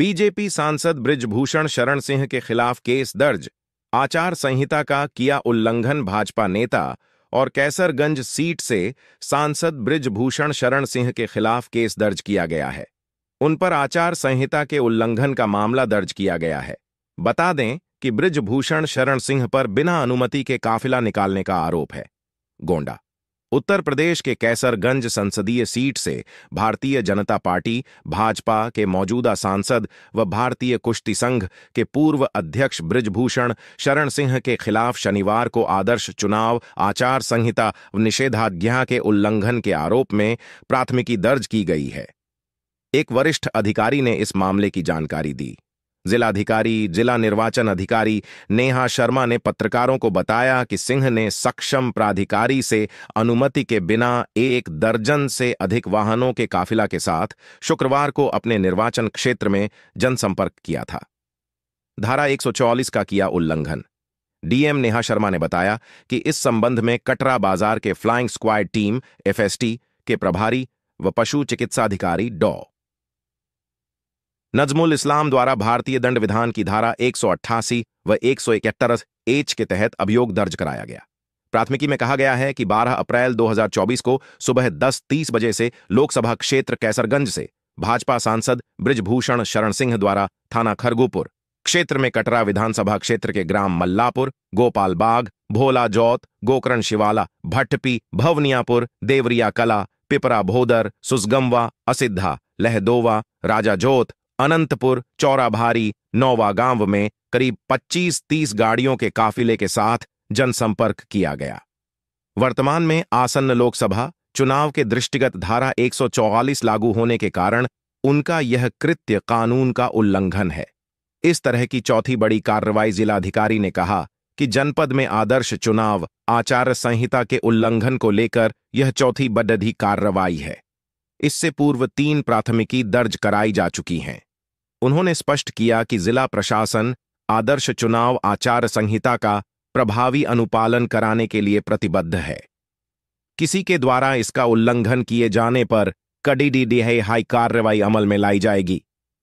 BJP सांसद ब्रिजभूषण शरण सिंह के खिलाफ केस दर्ज आचार संहिता का किया उल्लंघन भाजपा नेता और कैसरगंज सीट से सांसद ब्रिजभूषण शरण सिंह के खिलाफ केस दर्ज किया गया है उन पर आचार संहिता के उल्लंघन का मामला दर्ज किया गया है बता दें कि ब्रिजभूषण शरण सिंह पर बिना अनुमति के काफिला निकालने का आरोप है गोंडा उत्तर प्रदेश के कैसरगंज संसदीय सीट से भारतीय जनता पार्टी भाजपा के मौजूदा सांसद व भारतीय कुश्ती संघ के पूर्व अध्यक्ष ब्रिजभूषण शरण सिंह के खिलाफ शनिवार को आदर्श चुनाव आचार संहिता निषेधाज्ञा के उल्लंघन के आरोप में प्राथमिकी दर्ज की गई है एक वरिष्ठ अधिकारी ने इस मामले की जानकारी दी जिलाधिकारी जिला निर्वाचन अधिकारी नेहा शर्मा ने पत्रकारों को बताया कि सिंह ने सक्षम प्राधिकारी से अनुमति के बिना एक दर्जन से अधिक वाहनों के काफिला के साथ शुक्रवार को अपने निर्वाचन क्षेत्र में जनसंपर्क किया था धारा 144 का किया उल्लंघन डीएम नेहा शर्मा ने बताया कि इस संबंध में कटरा बाजार के फ्लाइंग स्क्वाड टीम एफएसटी के प्रभारी व पशु चिकित्साधिकारी डॉ नजमुल इस्लाम द्वारा भारतीय दंड विधान की धारा एक व इकहत्तर एच के तहत अभियोग दर्ज कराया गया प्राथमिकी में कहा गया है कि 12 अप्रैल 2024 को सुबह 10:30 बजे से लोकसभा क्षेत्र कैसरगंज से भाजपा सांसद ब्रिजभूषण शरण सिंह द्वारा थाना खरगुपुर क्षेत्र में कटरा विधानसभा क्षेत्र के ग्राम मल्लापुर गोपाल बाग भोला जौत गोकरण शिवाला भट्टपी भवनियापुर देवरिया कला पिपरा भोदर सुसगमवा असिद्धा लहदोवा राजा जोत अनंतपुर चौराभारी नौवागांव में करीब 25-30 गाड़ियों के काफिले के साथ जनसंपर्क किया गया वर्तमान में आसन्न लोकसभा चुनाव के दृष्टिगत धारा 144 लागू होने के कारण उनका यह कृत्य कानून का उल्लंघन है इस तरह की चौथी बड़ी कार्रवाई जिलाधिकारी ने कहा कि जनपद में आदर्श चुनाव आचार संहिता के उल्लंघन को लेकर यह चौथी बडधी कार्रवाई है इससे पूर्व तीन प्राथमिकी दर्ज कराई जा चुकी हैं उन्होंने स्पष्ट किया कि जिला प्रशासन आदर्श चुनाव आचार संहिता का प्रभावी अनुपालन कराने के लिए प्रतिबद्ध है किसी के द्वारा इसका उल्लंघन किए जाने पर कड़ी डी हाई कार्रवाई अमल में लाई जाएगी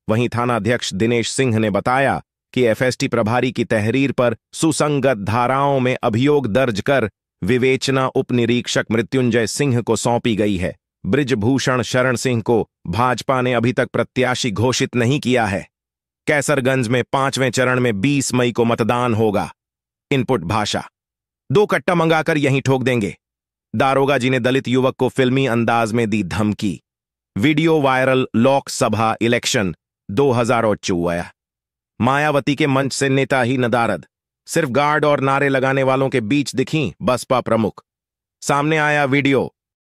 वहीं थानाध्यक्ष दिनेश सिंह ने बताया कि एफएसटी प्रभारी की तहरीर पर सुसंगत धाराओं में अभियोग दर्ज कर विवेचना उपनिरीक्षक मृत्युंजय सिंह को सौंपी गई है ब्रिजभूषण शरण सिंह को भाजपा ने अभी तक प्रत्याशी घोषित नहीं किया है कैसरगंज में पांचवें चरण में 20 मई को मतदान होगा इनपुट भाषा दो कट्टा मंगाकर यहीं ठोक देंगे दारोगा जी ने दलित युवक को फिल्मी अंदाज में दी धमकी वीडियो वायरल लोकसभा इलेक्शन दो हजार मायावती के मंच से नेता ही नदारद सिर्फ गार्ड और नारे लगाने वालों के बीच दिखी बसपा प्रमुख सामने आया वीडियो